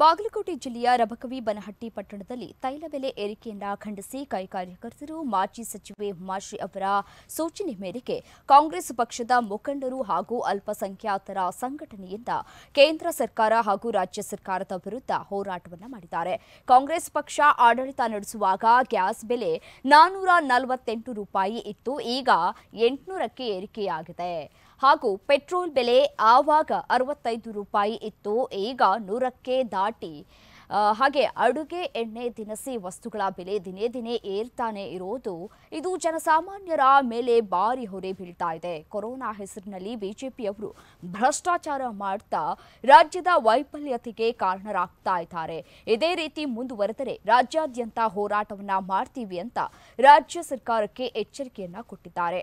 ಬಾಗಲಕೋಟೆ ಜಿಲ್ಲೆಯ ರಬಕವಿ ಬನಹಟ್ಟಿ ಪಟ್ಟಣದಲ್ಲಿ ತೈಲ ಬೆಲೆ ಏರಿಕೆಯನ್ನ ಖಂಡಿಸಿ ಕೈ ಕಾರ್ಯಕರ್ತರು ಮಾಜಿ ಸಚಿವೆ ಉಮಾಶ್ರೀ ಅವರ ಸೂಚನೆ ಮೇರೆಗೆ ಕಾಂಗ್ರೆಸ್ ಪಕ್ಷದ ಮುಖಂಡರು ಹಾಗೂ ಅಲ್ಪಸಂಖ್ಯಾತರ ಸಂಘಟನೆಯಿಂದ ಕೇಂದ್ರ ಸರ್ಕಾರ ಹಾಗೂ ರಾಜ್ಯ ಸರ್ಕಾರದ ವಿರುದ್ಧ ಹೋರಾಟವನ್ನು ಮಾಡಿದ್ದಾರೆ ಕಾಂಗ್ರೆಸ್ ಪಕ್ಷ ಆಡಳಿತ ನಡೆಸುವಾಗ ಗ್ಯಾಸ್ ಬೆಲೆ ನಾನ್ನೂರ ರೂಪಾಯಿ ಇತ್ತು ಈಗ ಎಂಟುನೂರಕ್ಕೆ ಏರಿಕೆಯಾಗಿದೆ ಹಾಗೂ ಪೆಟ್ರೋಲ್ ಬೆಲೆ ಆವಾಗ ಅರವತ್ತೈದು ರೂಪಾಯಿ ಇತ್ತು ಈಗ ನೂರಕ್ಕೆ ದಾಟಿ ಹಾಗೆ ಅಡುಗೆ ಎಣ್ಣೆ ದಿನಸಿ ವಸ್ತುಗಳ ಬೆಲೆ ದಿನೇ ದಿನೇ ಏರ್ತಾನೆ ಇರೋದು ಇದು ಜನಸಾಮಾನ್ಯರ ಮೇಲೆ ಭಾರಿ ಹೊರೆ ಬೀಳ್ತಾ ಇದೆ ಕೊರೋನಾ ಹೆಸರಿನಲ್ಲಿ ಬಿಜೆಪಿಯವರು ಭ್ರಷ್ಟಾಚಾರ ಮಾಡ್ತಾ ರಾಜ್ಯದ ವೈಫಲ್ಯತೆಗೆ ಕಾರಣರಾಗ್ತಾ ಇದ್ದಾರೆ ಇದೇ ರೀತಿ ಮುಂದುವರೆದರೆ ರಾಜ್ಯಾದ್ಯಂತ ಹೋರಾಟವನ್ನ ಮಾಡ್ತೀವಿ ಅಂತ ರಾಜ್ಯ ಸರ್ಕಾರಕ್ಕೆ ಎಚ್ಚರಿಕೆಯನ್ನ ಕೊಟ್ಟಿದ್ದಾರೆ